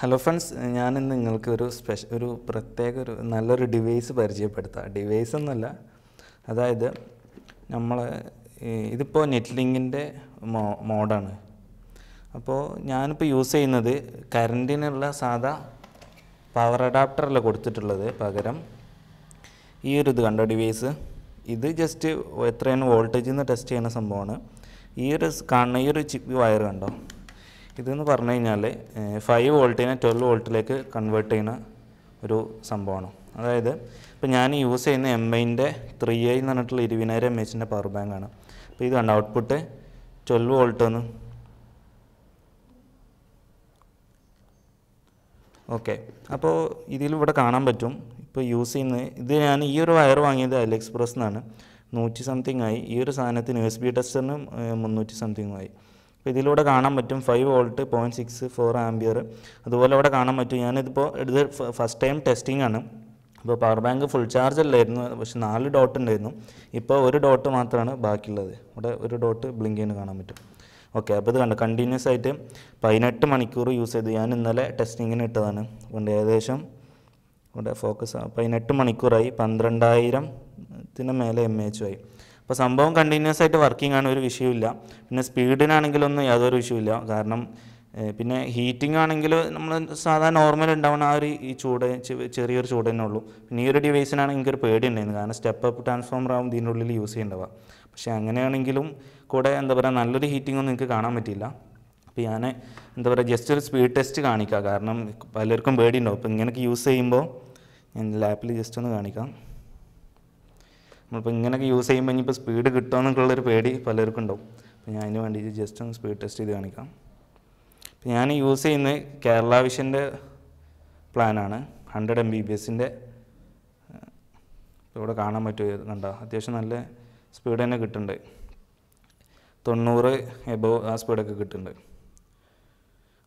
hello friends ഞാൻ ഇന്ന് നിങ്ങൾക്ക് ഒരു സ്പെഷ്യൽ ഒരു പ്രത്യേക ഒരു നല്ലൊരു ഡിവൈസ് പരിചയപ്പെടുത്താം ഡിവൈസ് എന്നല്ല അതായത് നമ്മൾ ഇതിപ്പോൾ നെറ്റ്ലിങ്ങിൻ്റെ മോ മോഡാണ് അപ്പോൾ ഞാനിപ്പോൾ യൂസ് ചെയ്യുന്നത് കറണ്ടിനുള്ള സാധാ പവർ അഡാപ്റ്ററല്ല കൊടുത്തിട്ടുള്ളത് പകരം ഈ ഒരു ഇത് കണ്ടോ ഡിവൈസ് ഇത് ജസ്റ്റ് എത്രയാണ് വോൾട്ടേജ് എന്ന് ടെസ്റ്റ് ചെയ്യുന്ന സംഭവമാണ് ഈ ഒരു കാണുന്ന ഈ ഒരു ചിപ്പ് വയർ കണ്ടോ ഇതെന്ന് പറഞ്ഞു കഴിഞ്ഞാൽ ഫൈവ് വോൾട്ടിനെ ട്വൽവ് വോൾട്ടിലേക്ക് കൺവേർട്ട് ചെയ്യുന്ന ഒരു സംഭവമാണ് അതായത് ഇപ്പോൾ ഞാൻ യൂസ് ചെയ്യുന്ന എം ഐൻ്റെ ത്രീ ഐ എന്ന് പറഞ്ഞിട്ടുള്ള ഇരുപതിനായിരം എം എച്ചിൻ്റെ പവർ ബാങ്കാണ് അപ്പോൾ ഇത് കണ്ട ഔട്ട്പുട്ട് ട്വൽവ് വോൾട്ട് ഒന്ന് ഓക്കെ അപ്പോൾ ഇതിൽ ഇവിടെ കാണാൻ പറ്റും ഇപ്പോൾ യൂസ് ചെയ്യുന്ന ഇത് ഞാൻ ഈ ഒരു വയർ വാങ്ങിയത് അയൽ എക്സ്പ്രസ് നൂറ്റി സംതിങ് ആയി ഈ ഒരു സാധനത്തിന് യു എസ് ബി ടെസ്റ്ററിന് മുന്നൂറ്റി സംതിങ് ആയി അപ്പോൾ ഇതിലൂടെ കാണാൻ പറ്റും five volt point six four ampere അതുപോലെ അവിടെ കാണാൻ പറ്റും ഞാനിതിപ്പോൾ എടുത്ത് ഫസ്റ്റ് ടൈം ടെസ്റ്റിംഗ് ആണ് അപ്പോൾ പവർ ബാങ്ക് ഫുൾ ചാർജ് അല്ലായിരുന്നു പക്ഷെ നാല് ഡോട്ട് ഉണ്ടായിരുന്നു ഇപ്പോൾ ഒരു ഡോട്ട് മാത്രമാണ് ബാക്കിയുള്ളത് ഇവിടെ ഒരു ഡോട്ട് ബ്ലിങ്ക് ചെയ്യുന്നത് കാണാൻ പറ്റും ഓക്കെ അപ്പോൾ ഇത് കണ്ടു കണ്ടിന്യൂസ് ആയിട്ട് പതിനെട്ട് മണിക്കൂർ യൂസ് ചെയ്തു ഞാൻ ഇന്നലെ ടെസ്റ്റിങ്ങിന് ഇട്ടതാണ് അതുകൊണ്ട് ഏകദേശം ഇവിടെ ഫോക്കസ് പതിനെട്ട് മണിക്കൂറായി പന്ത്രണ്ടായിരത്തിന് മേലെ എം എച്ച് ആയി അപ്പോൾ സംഭവം കണ്ടിന്യൂസ് ആയിട്ട് വർക്കിംഗ് ആണ് ഒരു വിഷയമില്ല പിന്നെ സ്പീഡിനാണെങ്കിലൊന്നും യാതൊരു വിഷയമില്ല കാരണം പിന്നെ ഹീറ്റിംഗ് ആണെങ്കിൽ നമ്മൾ സാധാരണ നോർമൽ ഉണ്ടാവുന്ന ആ ഒരു ഈ ചൂട് ചെറിയൊരു ചൂട് തന്നെ ഉള്ളൂ പിന്നെ ഈ ഒരു ഡിവൈസിനാണ് എനിക്കൊരു പേടി ഉണ്ടായിരുന്നു കാരണം സ്റ്റെപ്പ് അപ്പ് ട്രാൻസ്ഫോമർ ആവും ഇതിൻ്റെ ഉള്ളിൽ യൂസ് ചെയ്യേണ്ടവ പക്ഷേ അങ്ങനെയാണെങ്കിലും കൂടെ എന്താ പറയുക നല്ലൊരു ഹീറ്റിംഗ് ഒന്നും എനിക്ക് കാണാൻ പറ്റിയില്ല അപ്പോൾ ഞാൻ എന്താ പറയുക ജസ്റ്റ് ഒരു സ്പീഡ് ടെസ്റ്റ് കാണിക്കാം കാരണം പലർക്കും ഉണ്ടാവും അപ്പോൾ ഇങ്ങനെയൊക്കെ യൂസ് ചെയ്യുമ്പോൾ ഞാൻ ലാപ്പിൽ ജസ്റ്റ് ഒന്ന് കാണിക്കാം നമ്മളിപ്പോൾ ഇങ്ങനെയൊക്കെ യൂസ് ചെയ്യുമ്പോൾ ഇനിയിപ്പോൾ സ്പീഡ് കിട്ടുമെന്നൊക്കെയുള്ളൊരു പേടി പലർക്കും ഉണ്ടാവും അപ്പോൾ ഞാൻ അതിന് വേണ്ടിയിട്ട് ജസ്റ്റ് ഒന്ന് സ്പീഡ് ടെസ്റ്റ് ചെയ്ത് കാണിക്കാം അപ്പോൾ ഞാൻ യൂസ് ചെയ്യുന്നത് കേരള വിഷൻ്റെ പ്ലാനാണ് ഹൺഡ്രഡ് എം ബി ബി എസിൻ്റെ ഇവിടെ കാണാൻ പറ്റുമോ കണ്ട അത്യാവശ്യം നല്ല സ്പീഡ് തന്നെ കിട്ടുന്നുണ്ട് തൊണ്ണൂറ് എബോ ആ സ്പീഡൊക്കെ കിട്ടുന്നുണ്ട്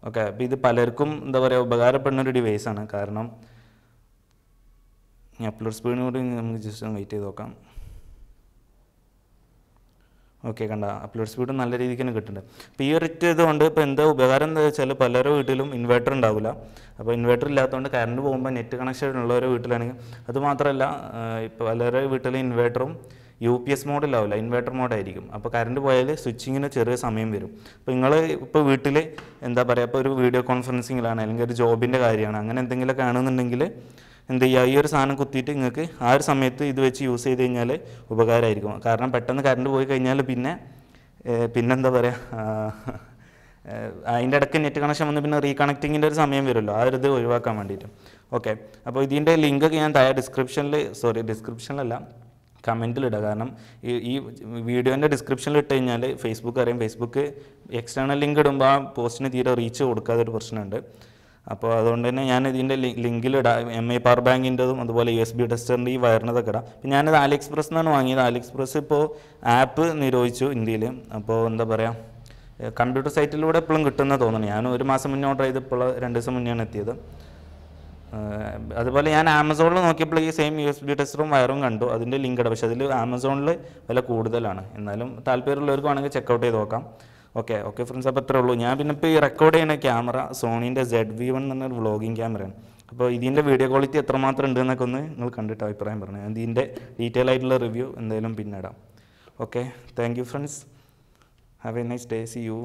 ഓക്കെ അപ്പോൾ ഇത് പലർക്കും എന്താ പറയുക ഉപകാരപ്പെടുന്ന ഒരു ഡിവൈസാണ് കാരണം ഇനി അപ്ലോഡ് സ്പീഡിന് കൂടി നമുക്ക് ജസ്റ്റ് ഒന്ന് വെയിറ്റ് ചെയ്ത് നോക്കാം ഓക്കെ കണ്ട അപ്ലോഡ് സ്പീഡ് നല്ല രീതിക്ക് തന്നെ കിട്ടുന്നുണ്ട് അപ്പോൾ ഈ ഒരൊറ്റ ഇതുകൊണ്ട് ഇപ്പോൾ എന്താ ഉപകാരം എന്താ വെച്ചാൽ പലരുടെ വീട്ടിലും ഇൻവെർട്ടർ ഉണ്ടാവില്ല അപ്പോൾ ഇൻവെർട്ടർ ഇല്ലാത്തതുകൊണ്ട് കറണ്ട് പോകുമ്പോൾ നെറ്റ് കണക്ഷൻ ഉള്ളവരുടെ വീട്ടിലാണെങ്കിൽ അതുമാത്രമല്ല ഇപ്പോൾ പലരുടെ വീട്ടിൽ ഇൻവെർട്ടറും യു പി എസ് മോഡിലാവില്ല ഇൻവേർട്ടർ മോഡായിരിക്കും അപ്പോൾ കറണ്ട് പോയാൽ സ്വിച്ചിങ്ങിന് ചെറിയ സമയം വരും അപ്പോൾ നിങ്ങൾ ഇപ്പോൾ വീട്ടിൽ എന്താ പറയുക ഇപ്പോൾ ഒരു വീഡിയോ കോൺഫറൻസിങ്ങിലാണ് അല്ലെങ്കിൽ ഒരു ജോബിൻ്റെ കാര്യമാണ് അങ്ങനെ എന്തെങ്കിലുമൊക്കെ ആണെന്നുണ്ടെങ്കിൽ എന്ത് ചെയ്യുക ഈ ഒരു സാധനം കുത്തിയിട്ട് നിങ്ങൾക്ക് ആ ഒരു സമയത്ത് ഇത് വെച്ച് യൂസ് ചെയ്ത് കഴിഞ്ഞാൽ ഉപകാരമായിരിക്കും കാരണം പെട്ടെന്ന് കറണ്ട് പോയി കഴിഞ്ഞാൽ പിന്നെ പിന്നെന്താ പറയുക അതിൻ്റെ ഇടയ്ക്ക് നെറ്റ് കണക്ഷൻ വന്ന് പിന്നെ റീകണക്റ്റിങ്ങിൻ്റെ ഒരു സമയം വരുമല്ലോ ആ ഒരു ഇത് ഒഴിവാക്കാൻ വേണ്ടിയിട്ട് ഓക്കെ അപ്പോൾ ഇതിൻ്റെ ലിങ്കൊക്കെ ഞാൻ താഴെ ഡിസ്ക്രിപ്ഷനിൽ സോറി ഡിസ്ക്രിപ്ഷനിലല്ല കമൻറ്റിലിടുക കാരണം ഈ ഈ വീഡിയോൻ്റെ ഡിസ്ക്രിപ്ഷനിൽ ഇട്ട് കഴിഞ്ഞാൽ ഫേസ്ബുക്ക് അറിയാം ഫേസ്ബുക്ക് എക്സ്റ്റേണൽ ലിങ്ക് ഇടുമ്പോൾ ആ പോസ്റ്റിന് തീരെ റീച്ച് കൊടുക്കാതെ ഒരു പ്രശ്നമുണ്ട് അപ്പോൾ അതുകൊണ്ട് തന്നെ ഞാൻ ഇതിൻ്റെ ലിങ്കിൽ ഇടാം എം ഐ പവർ ബാങ്കിൻ്റെതും അതുപോലെ യു എസ് ബി ടെസ്റ്ററിൻ്റെ ഈ വയറിനതൊക്കെ ഇടാം അപ്പം ഞാനത് ആലി എക്സ്പ്രസ് എന്നാണ് വാങ്ങിയത് ആലി എക്സ്പ്രസ് ഇപ്പോൾ ആപ്പ് നിരോധിച്ചു ഇന്ത്യയിൽ അപ്പോൾ എന്താ പറയുക കമ്പ്യൂട്ടർ സൈറ്റിലൂടെ എപ്പോഴും കിട്ടുന്ന തോന്നുന്നു ഞാൻ ഒരു മാസം മുന്നേ ഓർഡർ ചെയ്ത് ഇപ്പോൾ രണ്ട് ദിവസം മുന്നെയാണ് എത്തിയത് അതുപോലെ ഞാൻ ആമസോണിൽ നോക്കിയപ്പോൾ ഈ സെയിം യു എസ് ബി ടെസ്റ്ററും വയറും കണ്ടു അതിൻ്റെ ലിങ്ക് ഇടാം പക്ഷേ അതിൽ ആമസോണിൽ വില കൂടുതലാണ് എന്നാലും താല്പര്യമുള്ളവർക്ക് വേണമെങ്കിൽ ചെക്കൗട്ട് ചെയ്ത് നോക്കാം ഓക്കെ ഓക്കെ ഫ്രണ്ട്സ് അപ്പോൾ ഇത്രേ ഉള്ളൂ ഞാൻ പിന്നെ ഇപ്പോൾ ഈ റെക്കോർഡ് ചെയ്യുന്ന ക്യാമറ സോണീൻ്റെ സെഡ് വി വൺ എന്നൊരു വ്ളോഗിങ് ക്യാമറയാണ് അപ്പോൾ ഇതിൻ്റെ വീഡിയോ ക്വാളിറ്റി എത്രമാത്രം ഉണ്ട് എന്നൊക്കെ ഒന്ന് നിങ്ങൾ കണ്ടിട്ട് അഭിപ്രായം പറഞ്ഞു ഇതിൻ്റെ ഡീറ്റെയിൽ ആയിട്ടുള്ള റിവ്യൂ എന്തായാലും പിന്നിടാം okay thank you friends have a nice day see U